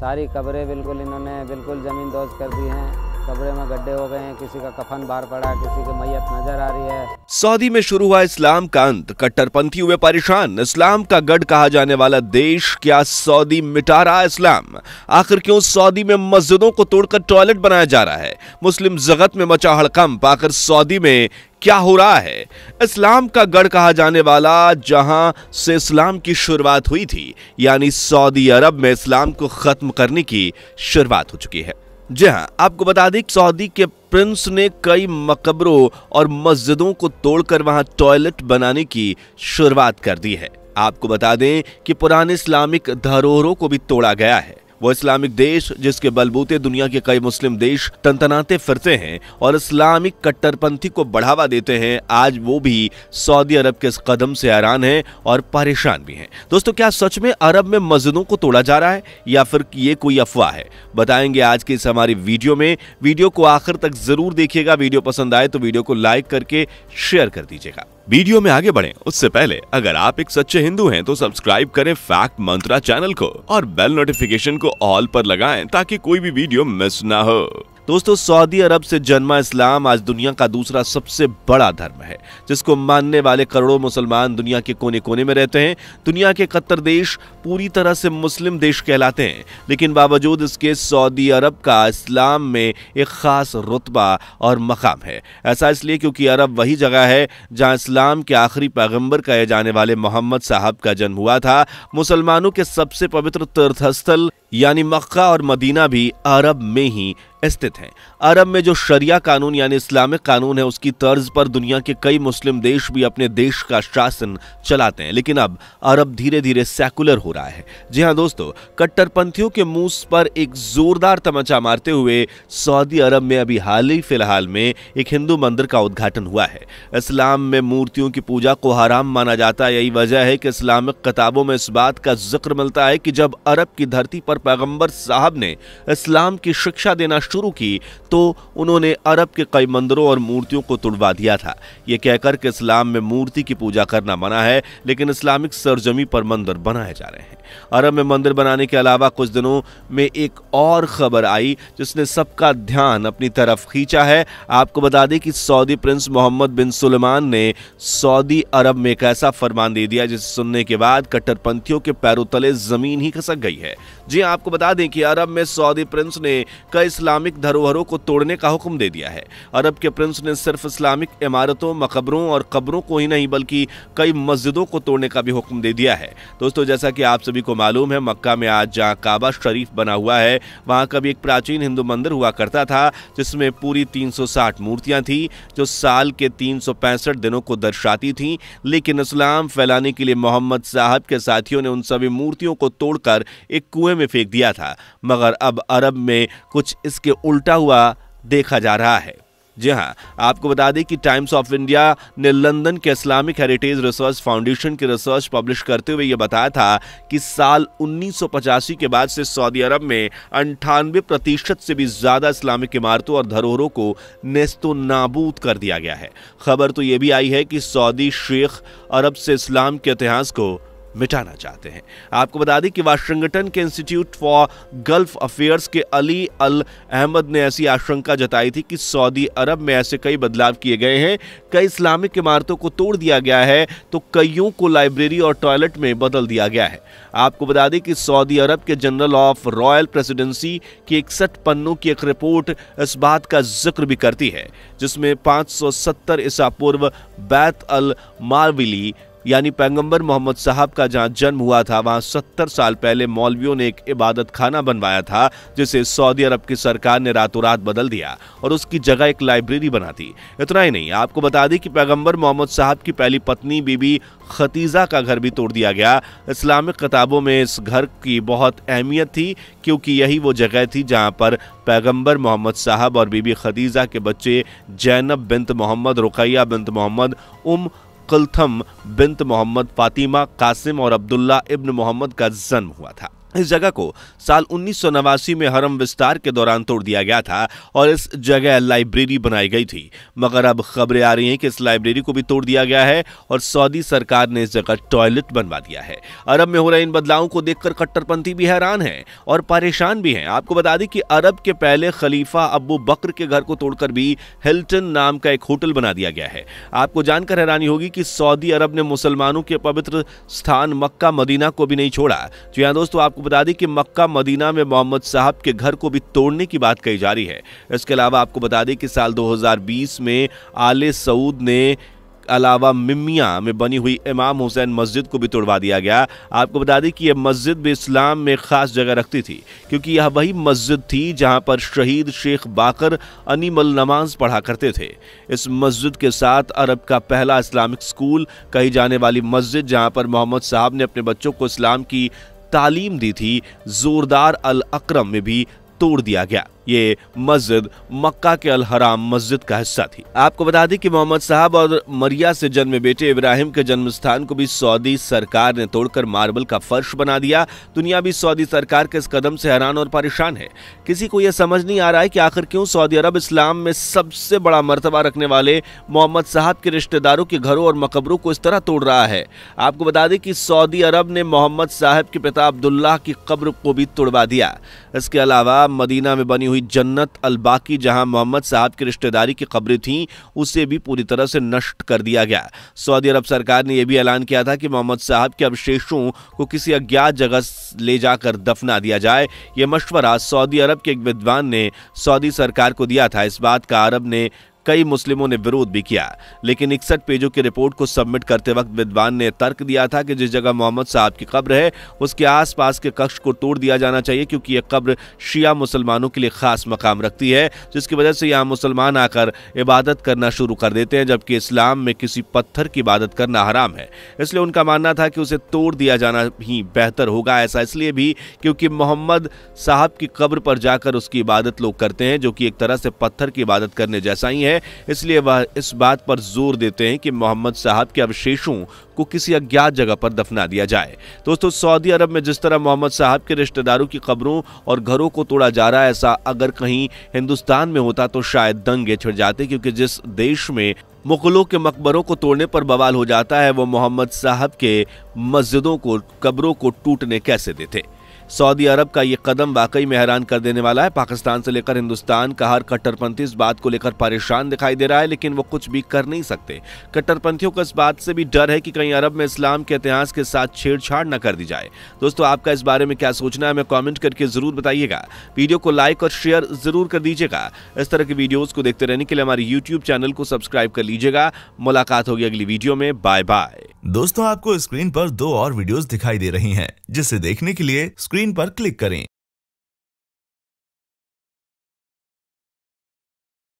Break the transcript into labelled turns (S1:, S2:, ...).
S1: सारी कब्रें बिल्कुल इन्होंने बिल्कुल ज़मीन दोज कर दी हैं कब्रे में गड्ढे हो गए हैं किसी का कफन बाहर पड़ा किसी की मैयत नजर आ रही है सऊदी में शुरू हुआ इस्लाम का अंत कट्टरपंथी हुए परेशान इस्लाम का गढ़ कहा जाने वाला देश क्या सऊदी मिटा रहा इस्लाम आखिर क्यों सऊदी में मस्जिदों को तोड़कर टॉयलेट बनाया जा रहा है मुस्लिम जगत में मचा हड़कंप आखिर सऊदी में क्या हो रहा है इस्लाम का गढ़ कहा जाने वाला जहां से इस्लाम की शुरुआत हुई थी यानी सऊदी अरब में इस्लाम को खत्म करने की शुरुआत हो चुकी है जी हाँ आपको बता दें सऊदी के प्रिंस ने कई मकबरों और मस्जिदों को तोड़कर वहां टॉयलेट बनाने की शुरुआत कर दी है आपको बता दें कि पुराने इस्लामिक धरोहरों को भी तोड़ा गया है वो इस्लामिक देश जिसके बलबूते दुनिया के कई मुस्लिम देश तनतनाते फिरते हैं और इस्लामिक कट्टरपंथी को बढ़ावा देते हैं आज वो भी सऊदी अरब के इस कदम से हैरान है और परेशान भी हैं दोस्तों क्या सच में अरब में मस्जिदों को तोड़ा जा रहा है या फिर ये कोई अफवाह है बताएंगे आज की इस हमारी वीडियो में वीडियो को आखिर तक जरूर देखिएगा वीडियो पसंद आए तो वीडियो को लाइक करके शेयर कर दीजिएगा वीडियो में आगे बढ़े उससे पहले अगर आप एक सच्चे हिंदू हैं तो सब्सक्राइब करें फैक्ट मंत्रा चैनल को और बेल नोटिफिकेशन को ऑल पर लगाएं ताकि कोई भी वीडियो मिस ना हो दोस्तों सऊदी अरब से जन्मा इस्लाम आज दुनिया का दूसरा सबसे बड़ा धर्म है जिसको मानने वाले करोड़ों मुसलमान दुनिया के कोने कोने में रहते हैं दुनिया के कत्तर देश पूरी तरह से मुस्लिम देश कहलाते हैं लेकिन बावजूद इसके सऊदी अरब का इस्लाम में एक खास रुतबा और मकाम है ऐसा इसलिए क्योंकि अरब वही जगह है जहाँ इस्लाम के आखिरी पैगम्बर कहे जाने वाले मोहम्मद साहब का जन्म हुआ था मुसलमानों के सबसे पवित्र तीर्थस्थल यानी मक्का और मदीना भी अरब में ही स्थित हैं अरब में जो शरिया कानून यानी इस्लामिक कानून है उसकी तर्ज पर दुनिया के कई मुस्लिम देश भी अपने देश का शासन चलाते हैं लेकिन अब अरब धीरे धीरे सेकुलर हो रहा है जी हाँ दोस्तों कट्टरपंथियों के मुंह पर एक जोरदार तमाचा मारते हुए सऊदी अरब में अभी हाल ही फिलहाल में एक हिंदू मंदिर का उद्घाटन हुआ है इस्लाम में मूर्तियों की पूजा को हराम माना जाता है यही वजह है कि इस्लामिक किताबों में इस बात का जिक्र मिलता है कि जब अरब की धरती पर पैगंबर साहब ने इस्लाम की शिक्षा देना शुरू की तो उन्होंने अरब के कई मंदिरों और मूर्तियों को तुड़वा दिया था ये कहकर कि इस्लाम में मूर्ति की पूजा करना मना है लेकिन इस्लामिक सरजमी पर मंदिर बनाए जा रहे हैं अरब में मंदिर बनाने के अलावा कुछ दिनों में एक और खबर आई जिसने सबका ध्यान अपनी तरफ खींचा है आपको बता दें कि Saudi prince Mohammed bin Sulaiman ने सऊदी अरब में एक ऐसा फरमान दे दिया जिसे सुनने के बाद कट्टरपंथियों के पैरों तले जमीन ही खसक गई है जी हाँ, आपको बता दें कि अरब में सऊदी प्रिंस ने कई इस्लाम इस्लामिक धरोहरों को तोड़ने का हुक्म दे दिया है अरब के प्रिंस ने सिर्फ इस्लामिक इमारतों मकबरों और कब्रों को ही नहीं बल्कि कई मस्जिदों को तोड़ने का भी हुक्म दे दिया है दोस्तों जैसा कि आप सभी को मालूम है मक्का में आज जहाँ काबा शरीफ बना हुआ है वहाँ कभी एक प्राचीन हिंदू मंदिर हुआ करता था जिसमें पूरी तीन मूर्तियां थीं जो साल के तीन दिनों को दर्शाती थीं लेकिन इस्लाम फैलाने के लिए मोहम्मद साहब के साथियों ने उन सभी मूर्तियों को तोड़कर एक कुएं में फेंक दिया था मगर अब अरब में कुछ इसके इसके उल्टा हुआ देखा जा रहा है जी हाँ आपको बता दें कि टाइम्स ऑफ इंडिया ने लंदन के इस्लामिक हेरिटेज रिसर्च फाउंडेशन की रिसर्च पब्लिश करते हुए यह बताया था कि साल उन्नीस के बाद से सऊदी अरब में अंठानवे प्रतिशत से भी ज़्यादा इस्लामिक इमारतों और धरोहरों को नेस्तो नाबूद कर दिया गया है खबर तो ये भी आई है कि सऊदी शेख अरब से इस्लाम के इतिहास को मिटाना चाहते हैं आपको बता दें कि वाशिंगटन के इंस्टीट्यूट फॉर गल्फ अफेयर्स के अली अल अहमद ने ऐसी आशंका जताई थी कि सऊदी अरब में ऐसे कई बदलाव किए गए हैं कई इस्लामिक इमारतों को तोड़ दिया गया है तो कईयों को लाइब्रेरी और टॉयलेट में बदल दिया गया है आपको बता दें कि सऊदी अरब के जनरल ऑफ रॉयल प्रेसिडेंसी की इकसठ पन्नों की एक रिपोर्ट इस बात का जिक्र भी करती है जिसमें 570 ईसा पूर्व बैत अल मारविली यानी पैगंबर मोहम्मद साहब का जहां जन्म हुआ था वहां सत्तर साल पहले मौलवियों ने एक इबादत खाना बनवाया था जिसे सऊदी अरब की सरकार ने रातों रात बदल दिया और उसकी जगह एक लाइब्रेरी बना दी इतना ही नहीं आपको बता दें कि पैगम्बर मोहम्मद साहब की पहली पत्नी बीबी खतीजा का घर भी तोड़ दिया गया इस्लामिक किताबों में इस घर की बहुत अहमियत थी क्योंकि यही वो जगह थी जहाँ पर पैगंबर मोहम्मद साहब और बीबी खदीजा के बच्चे जैनब बिनत मोहम्मद रुकैया बिनत मोहम्मद उम कुलथम बिन्त मोहम्मद फातिमा कासिम और अब्दुल्ला इब्न मोहम्मद का जन्म हुआ था इस जगह को साल उन्नीस में हरम विस्तार के दौरान तोड़ दिया गया था और इस जगह लाइब्रेरी बनाई गई थी मगर अब खबरें आ रही हैं कि इस लाइब्रेरी को भी तोड़ दिया गया है और सऊदी सरकार ने इस जगह टॉयलेट बनवा दिया है अरब में हो रहे इन बदलावों को देखकर कट्टरपंथी भी हैरान हैं और परेशान भी हैं आपको बता दें कि अरब के पहले खलीफा अबू बकर के घर को तोड़कर भी हिल्टन नाम का एक होटल बना दिया गया है आपको जानकर हैरानी होगी कि सऊदी अरब ने मुसलमानों के पवित्र स्थान मक्का मदीना को भी नहीं छोड़ा जी तो हाँ दोस्तों आपको बता दें कि मक्का मदीना में मोहम्मद साहब के घर को भी तोड़ने की बात कही जा रही है इसके अलावा आपको बता दें कि साल 2020 में आले सऊद ने अलावा मिमिया में बनी हुई इमाम हुसैन मस्जिद को भी तोड़वा दिया गया आपको बता दें कि यह मस्जिद भी इस्लाम में ख़ास जगह रखती थी क्योंकि यह वही मस्जिद थी जहां पर शहीद शेख बाकर अनिमल नमाज पढ़ा करते थे इस मस्जिद के साथ अरब का पहला इस्लामिक स्कूल कही जाने वाली मस्जिद जहां पर मोहम्मद साहब ने अपने बच्चों को इस्लाम की तालीम दी थी जोरदार अल अक्रम में भी तोड़ दिया गया ये मस्जिद मक्का के अल हराम मस्जिद का हिस्सा थी आपको बता दें कि मोहम्मद साहब और मरिया से जन्मे बेटे इब्राहिम के जन्म स्थान को भी सऊदी सरकार ने तोड़कर मार्बल का फर्श बना दिया दुनिया भी सऊदी सरकार के इस कदम से हैरान और परेशान है किसी को यह समझ नहीं आ रहा है कि आखिर क्यों सऊदी अरब इस्लाम में सबसे बड़ा मरतबा रखने वाले मोहम्मद साहब के रिश्तेदारों के घरों और मकबरों को इस तरह तोड़ रहा है आपको बता दें कि सऊदी अरब ने मोहम्मद साहब के पिता अब्दुल्ला की कब्र को भी तोड़वा दिया इसके अलावा मदीना में बनी हुई हुई जन्नत अलबाकी जहां मोहम्मद साहब की रिश्तेदारी की खबरें थीं उसे भी पूरी तरह से नष्ट कर दिया गया सऊदी अरब सरकार ने यह भी ऐलान किया था कि मोहम्मद साहब के अवशेषों को किसी अज्ञात जगह ले जाकर दफना दिया जाए यह मशवरा सऊदी अरब के एक विद्वान ने सऊदी सरकार को दिया था इस बात का अरब ने कई मुस्लिमों ने विरोध भी किया लेकिन इकसठ पेजों की रिपोर्ट को सबमिट करते वक्त विद्वान ने तर्क दिया था कि जिस जगह मोहम्मद साहब की कब्र है उसके आसपास के कक्ष को तोड़ दिया जाना चाहिए क्योंकि यह कब्र शिया मुसलमानों के लिए खास मकाम रखती है जिसकी वजह से यहाँ मुसलमान आकर इबादत करना शुरू कर देते हैं जबकि इस्लाम में किसी पत्थर की इबादत करना हराम है इसलिए उनका मानना था कि उसे तोड़ दिया जाना ही बेहतर होगा ऐसा इसलिए भी क्योंकि मोहम्मद साहब की कब्र पर जाकर उसकी इबादत लोग करते हैं जो कि एक तरह से पत्थर की इबादत करने जैसा ही है है इसलिए वह इस बात पर जोर देते हैं कि मोहम्मद साहब के अवशेषों को किसी अज्ञात जगह पर दफना दिया जाए दोस्तों सऊदी अरब में जिस तरह मोहम्मद साहब के रिश्तेदारों की खबरों और घरों को तोड़ा जा रहा है ऐसा अगर कहीं हिंदुस्तान में होता तो शायद दंगे छिड़ जाते क्योंकि जिस देश में मुगलों के मकबरों को तोड़ने पर बवाल हो जाता है वो मोहम्मद साहब के मस्जिदों को कब्रों को टूटने कैसे देते सऊदी अरब का ये कदम वाकई में हैरान कर देने वाला है पाकिस्तान से लेकर हिंदुस्तान का हर कट्टरपंथी इस बात को लेकर परेशान दिखाई दे रहा है लेकिन वो कुछ भी कर नहीं सकते कट्टरपंथियों को इस बात से भी डर है कि कहीं अरब में इस्लाम के इतिहास के साथ छेड़छाड़ न कर दी जाए दोस्तों आपका इस बारे में क्या सोचना है हमें कॉमेंट करके जरूर बताइएगा वीडियो को लाइक और शेयर जरूर कर दीजिएगा इस तरह की वीडियोज को देखते रहने के लिए हमारे यूट्यूब चैनल को सब्सक्राइब कर लीजिएगा मुलाकात होगी अगली वीडियो में बाय बाय दोस्तों आपको स्क्रीन पर दो और वीडियोज दिखाई दे रही है जिसे देखने के लिए स्क्रीन पर क्लिक करें